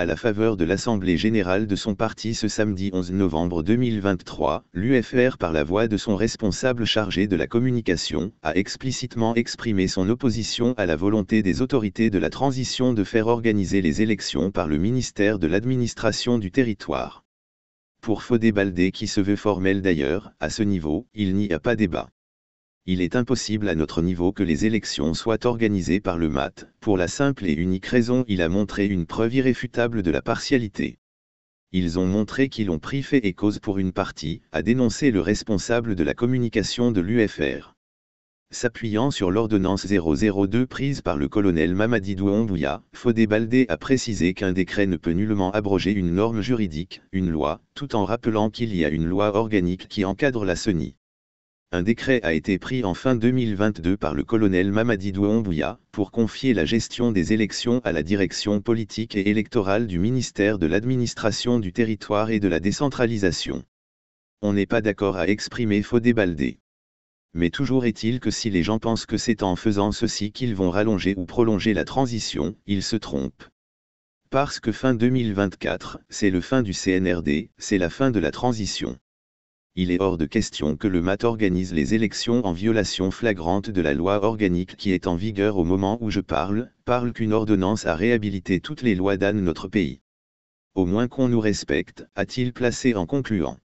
à la faveur de l'Assemblée générale de son parti ce samedi 11 novembre 2023, l'UFR par la voix de son responsable chargé de la communication, a explicitement exprimé son opposition à la volonté des autorités de la transition de faire organiser les élections par le ministère de l'administration du territoire. Pour Faudé Baldé qui se veut formel d'ailleurs, à ce niveau, il n'y a pas débat il est impossible à notre niveau que les élections soient organisées par le MAT, pour la simple et unique raison il a montré une preuve irréfutable de la partialité. Ils ont montré qu'ils ont pris fait et cause pour une partie, a dénoncé le responsable de la communication de l'UFR. S'appuyant sur l'ordonnance 002 prise par le colonel Mamadi Douambouya, Fodé Baldé a précisé qu'un décret ne peut nullement abroger une norme juridique, une loi, tout en rappelant qu'il y a une loi organique qui encadre la CENI un décret a été pris en fin 2022 par le colonel Mamadi Douambouya pour confier la gestion des élections à la direction politique et électorale du ministère de l'administration du territoire et de la décentralisation. On n'est pas d'accord à exprimer faux Mais toujours est-il que si les gens pensent que c'est en faisant ceci qu'ils vont rallonger ou prolonger la transition, ils se trompent. Parce que fin 2024, c'est le fin du CNRD, c'est la fin de la transition il est hors de question que le MAT organise les élections en violation flagrante de la loi organique qui est en vigueur au moment où je parle, parle qu'une ordonnance a réhabilité toutes les lois d'âne notre pays. Au moins qu'on nous respecte, a-t-il placé en concluant.